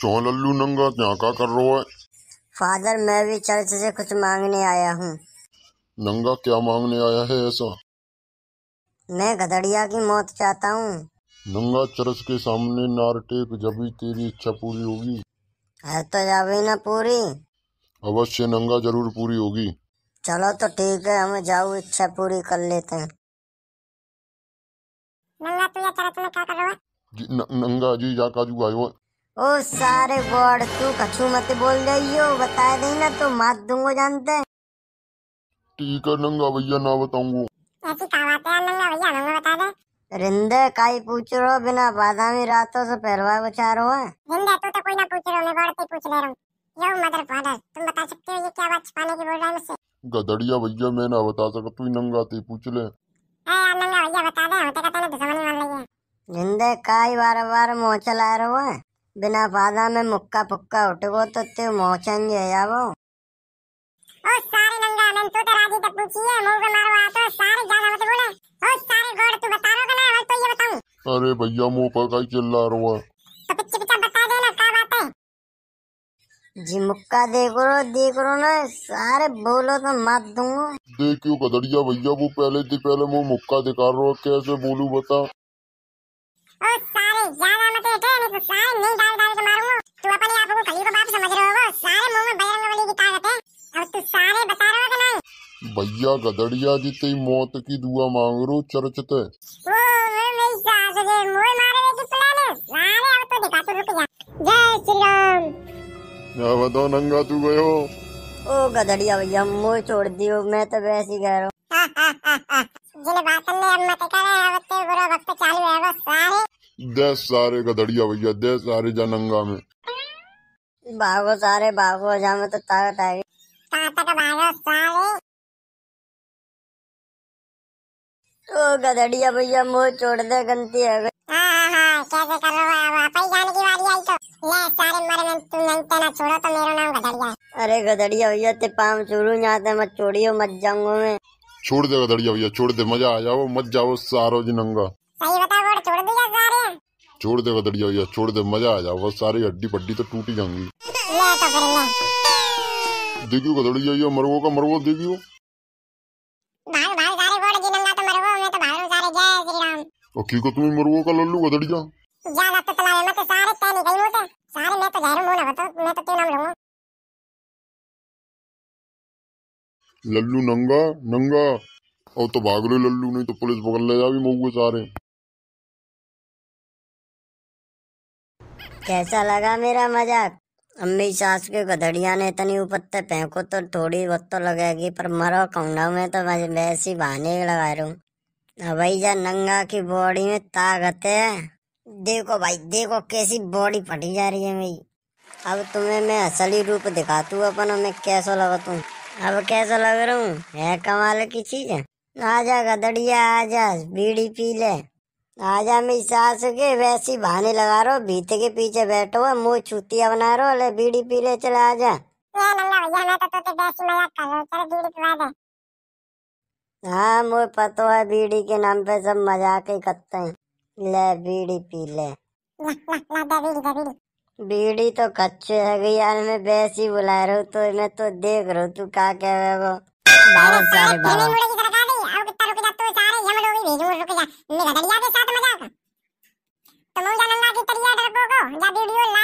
चौ लल्लू नंगा क्या क्या कर रो है फादर मैं भी चर्च से कुछ मांगने आया हूँ नंगा क्या मांगने आया है ऐसा मैं गदड़िया की मौत चाहता हूँ नंगा चर्च के सामने नार टेक जब भी तेरी इच्छा पूरी होगी है तो जावे ना पूरी अवश्य नंगा जरूर पूरी होगी चलो तो ठीक है हमें जाऊ इच्छा पूरी कर लेते हैं नंगा तू ये चरत में क्या कर रहा है जी, न, नंगा जी जा काजू आयो ओ सारे गॉड तू कछु मत बोल जाइयो बता दे ना तो मार दूंगा जानते ठीक है नंगा भैया ना बताऊंगा ऐसी क्या बात है नंगा भैया नंगा बता दे रिंदे काई पूछ रहो बिना बादामी रातों से पहलवा बचा रहो है रिंदे तू तो कोई ना पूछ रहो मैं गॉड से पूछ ले रहा हूं यो मदर फादर तुम बता सकते हो ये क्या बात छुपाने की बोल रहा है मुझसे गदड़िया भैया मैं ना बता सका तू नंगा ते पूछ ले ए नंगा भैया बता दे होते कहते ना दुश्मनी मान लेंगे रिंदे काई बार-बार मोह चला रहो है बिना बाधा में मुक्का पुक्का उठगो तो ते मोचन जे ओ सारे नंगा मैं तो तेरा राजी डब्बू है मुंह का मारो आ तो सारे जाना मत बोले ओ सारे गोड़ तू बता रहा ना मैं तो ये बताऊं अरे भैया मुंह पर काई चिल्ला रहा है तो पिच पिचा बता देना क्या बात है जी मुक्का देखो रो देखो रो ना सारे बोलो तो मत दूंगा देखियो गदड़िया भैया वो पहले दिन पहले मुंह मुक्का दिखा रहा कैसे बोलू बता ओ सारे ज्यादा लाइन नहीं डाल डाल के मारूंगा तू अपने आप को खली को बाप समझ रहे सारे मुंह में बजरंग की ताकत है अब तू सारे बता नहीं भैया गदड़िया जी तेरी मौत की दुआ मांग रो चर्चते सास की प्लान है अब तो दिखा तू रुक जा जय श्री राम बताओ नंगा तू गयो ओ गदड़िया भैया मोए छोड़ दियो मैं तो वैसे ही कह रहा हूं जिले ने करे अब तो बुरा वक्त चालू है बस सारे देश सारे गदड़िया भैया देश सारे जा नंगा में भागो सारे भागो जा में तो ताकत आएगी ताकत भागो सारे ओ गदड़िया भैया मुंह छोड़ दे गलती है गई हाँ हाँ, हाँ कैसे कर रहे आप ही जाने की बारी आई तो ले सारे मरे में तू नहीं तेरा तो छोड़ो तो मेरा नाम गदड़िया अरे गदड़िया भैया ते पाम चूरू जाते मत छोड़ियो मत जाऊंगा मैं छोड़ दे गदड़िया भैया छोड़ दे मजा आ जाओ मत जाओ सारो जी नंगा सही बता छोड़ दिया छोड़ दे बदड़िया भैया छोड़ दे मजा आ जाओ बस सारी हड्डी पड्डी तो टूटी जाऊंगी देखियो गदड़िया भैया मरवो का मरवो देखियो तो तो और की को तुम्हें मरगो का लल्लू गदड़िया तो लल्लू नंगा नंगा और तो भाग लो लल्लू नहीं तो पुलिस पकड़ ले जा भी मऊ सारे कैसा लगा मेरा मजाक अम्मी सास के गधड़िया ने इतनी उपत्ते फेंको तो थोड़ी बहुत तो लगेगी पर मरो कौंडा में तो मैं वैसी बहाने लगा रहा हूँ भाई जा नंगा की बॉडी में ताकत है देखो भाई देखो कैसी बॉडी फटी जा रही है मेरी अब तुम्हें मैं असली रूप दिखातू अपन मैं कैसा लगा तू अब कैसा लग रहा हूँ है कमाल की चीज आ जा गधड़िया आ जा बीड़ी पी ले आज हम सास के वैसी बहाने लगा रहो भीते के पीछे बैठो है मुँह छुतिया बना रहो अले बीड़ी पी ले चले आ जा हाँ मुझे पता है बीड़ी के नाम पे सब मजाक ही करते हैं ले बीड़ी पी ले बीड़ी, तो कच्चे है गई यार मैं वैसी बुला रहा हूँ तो मैं तो देख रहा हूँ तू का कह रहे वो बहुत सारे बाबा Gabi Lula.